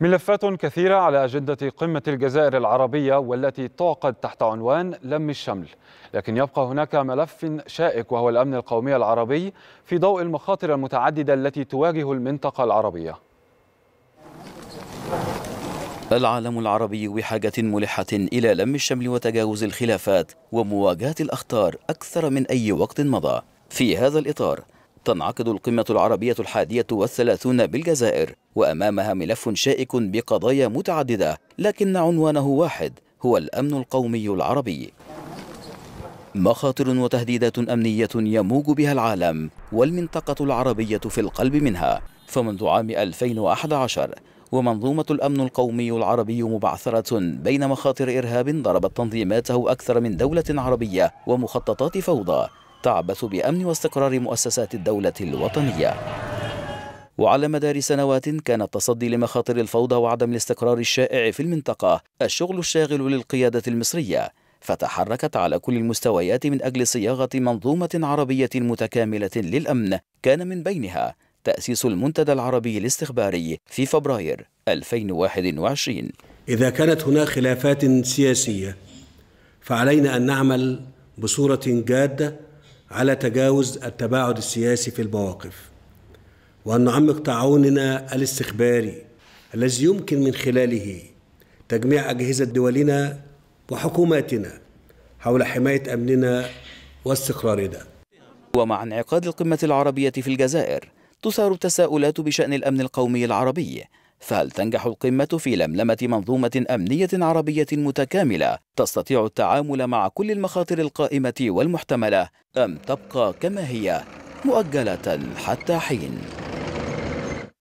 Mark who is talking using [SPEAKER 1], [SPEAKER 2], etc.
[SPEAKER 1] ملفات كثيرة على أجندة قمة الجزائر العربية والتي تعقد تحت عنوان لم الشمل لكن يبقى هناك ملف شائك وهو الأمن القومي العربي في ضوء المخاطر المتعددة التي تواجه المنطقة العربية
[SPEAKER 2] العالم العربي بحاجة ملحة إلى لم الشمل وتجاوز الخلافات ومواجهة الأخطار أكثر من أي وقت مضى في هذا الإطار تنعقد القمة العربية الحادية والثلاثون بالجزائر وأمامها ملف شائك بقضايا متعددة لكن عنوانه واحد هو الأمن القومي العربي مخاطر وتهديدات أمنية يموج بها العالم والمنطقة العربية في القلب منها فمنذ عام 2011 ومنظومة الأمن القومي العربي مبعثرة بين مخاطر إرهاب ضربت تنظيماته أكثر من دولة عربية ومخططات فوضى تعبث بأمن واستقرار مؤسسات الدولة الوطنية وعلى مدار سنوات كان التصدي لمخاطر الفوضى وعدم الاستقرار الشائع في المنطقة الشغل الشاغل للقيادة المصرية فتحركت على كل المستويات من أجل صياغة منظومة عربية متكاملة للأمن كان من بينها تأسيس المنتدى العربي الاستخباري في فبراير
[SPEAKER 3] 2021 إذا كانت هناك خلافات سياسية فعلينا أن نعمل بصورة جادة على تجاوز التباعد السياسي في المواقف وأن نعمق تعاوننا الاستخباري الذي يمكن من خلاله تجميع أجهزة دولنا وحكوماتنا حول حماية أمننا واستقرارنا ومع انعقاد القمة
[SPEAKER 2] العربية في الجزائر تثار التساؤلات بشأن الأمن القومي العربي فهل تنجح القمة في لملمة منظومة أمنية عربية متكاملة تستطيع التعامل مع كل المخاطر القائمة والمحتملة أم تبقى كما هي مؤجلة حتى حين؟